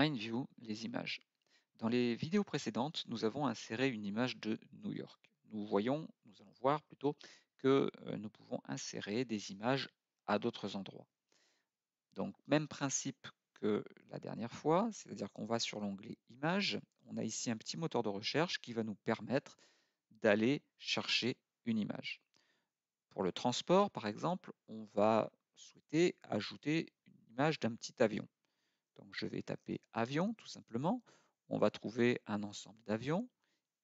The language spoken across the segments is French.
MindView les images. Dans les vidéos précédentes, nous avons inséré une image de New York. Nous voyons, nous allons voir plutôt que euh, nous pouvons insérer des images à d'autres endroits. Donc même principe que la dernière fois, c'est-à-dire qu'on va sur l'onglet Images, on a ici un petit moteur de recherche qui va nous permettre d'aller chercher une image. Pour le transport, par exemple, on va souhaiter ajouter une image d'un petit avion je vais taper avion tout simplement. On va trouver un ensemble d'avions.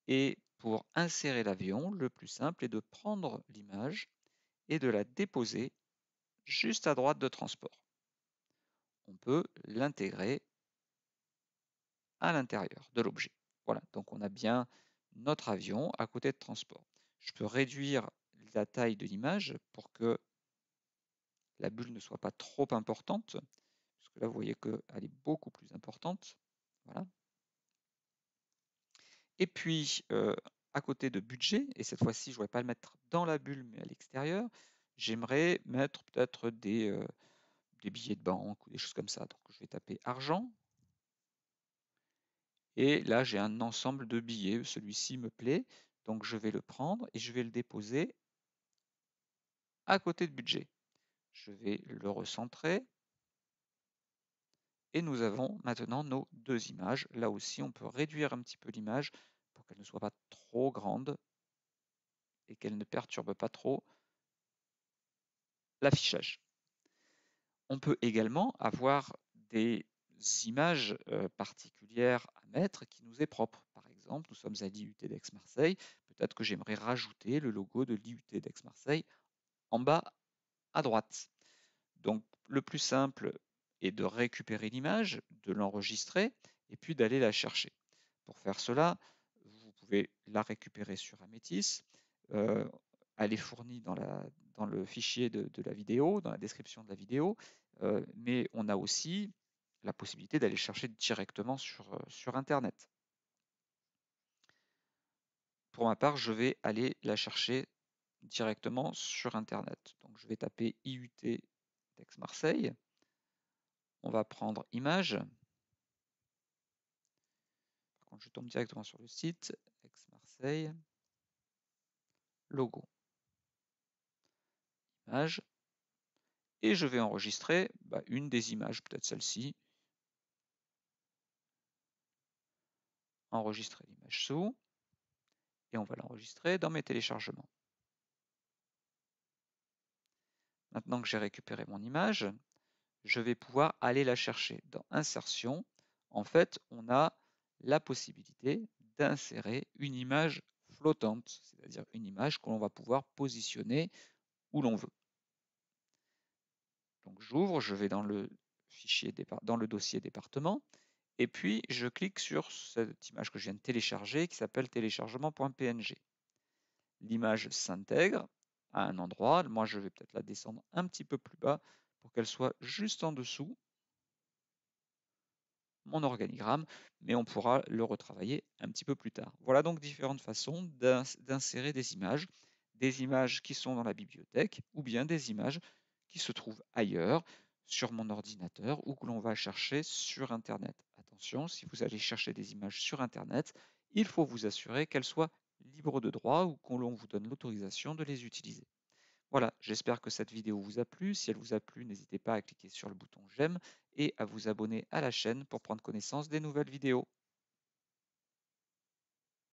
Et pour insérer l'avion, le plus simple est de prendre l'image et de la déposer juste à droite de transport. On peut l'intégrer à l'intérieur de l'objet. Voilà, donc on a bien notre avion à côté de transport. Je peux réduire la taille de l'image pour que la bulle ne soit pas trop importante là, vous voyez qu'elle est beaucoup plus importante. Voilà. Et puis, euh, à côté de budget, et cette fois-ci, je ne vais pas le mettre dans la bulle, mais à l'extérieur, j'aimerais mettre peut-être des, euh, des billets de banque ou des choses comme ça. Donc, je vais taper argent. Et là, j'ai un ensemble de billets. Celui-ci me plaît. Donc, je vais le prendre et je vais le déposer à côté de budget. Je vais le recentrer. Et nous avons maintenant nos deux images. Là aussi, on peut réduire un petit peu l'image pour qu'elle ne soit pas trop grande et qu'elle ne perturbe pas trop l'affichage. On peut également avoir des images euh, particulières à mettre qui nous est propre. Par exemple, nous sommes à l'IUT d'Aix-Marseille. Peut-être que j'aimerais rajouter le logo de l'IUT d'Aix-Marseille en bas à droite. Donc le plus simple, et de récupérer l'image, de l'enregistrer et puis d'aller la chercher. Pour faire cela, vous pouvez la récupérer sur Ametis. Euh, elle est fournie dans, le fichier de, la vidéo, dans la description de la vidéo, euh, mais on a aussi la possibilité d'aller chercher directement euh, sur, Internet. Pour ma part, je vais aller la chercher directement sur Internet. Donc je vais taper IUT Marseille. On va prendre image. Par je tombe directement sur le site, ex-Marseille, logo, image, et je vais enregistrer bah, une des images, peut-être celle-ci. Enregistrer l'image sous, et on va l'enregistrer dans mes téléchargements. Maintenant que j'ai récupéré mon image, je vais pouvoir aller la chercher. Dans insertion, en fait, on a la possibilité d'insérer une image flottante, c'est-à-dire une image que l'on va pouvoir positionner où l'on veut. Donc j'ouvre, je vais dans le, dans le dossier département, et puis je clique sur cette image que je viens de télécharger qui s'appelle téléchargement.png. L'image s'intègre à un endroit, moi je vais peut-être la descendre un petit peu plus bas pour qu'elle soit juste en dessous mon organigramme, mais on pourra le retravailler un petit peu plus tard. Voilà donc différentes façons d'insérer des images, des images qui sont dans la bibliothèque ou bien des images qui se trouvent ailleurs sur mon ordinateur ou que l'on va chercher sur Internet. Attention, si vous allez chercher des images sur Internet, il faut vous assurer qu'elles soient libres de droit ou l'on vous donne l'autorisation de les utiliser. Voilà, j'espère que cette vidéo vous a plu. Si elle vous a plu, n'hésitez pas à cliquer sur le bouton j'aime et à vous abonner à la chaîne pour prendre connaissance des nouvelles vidéos.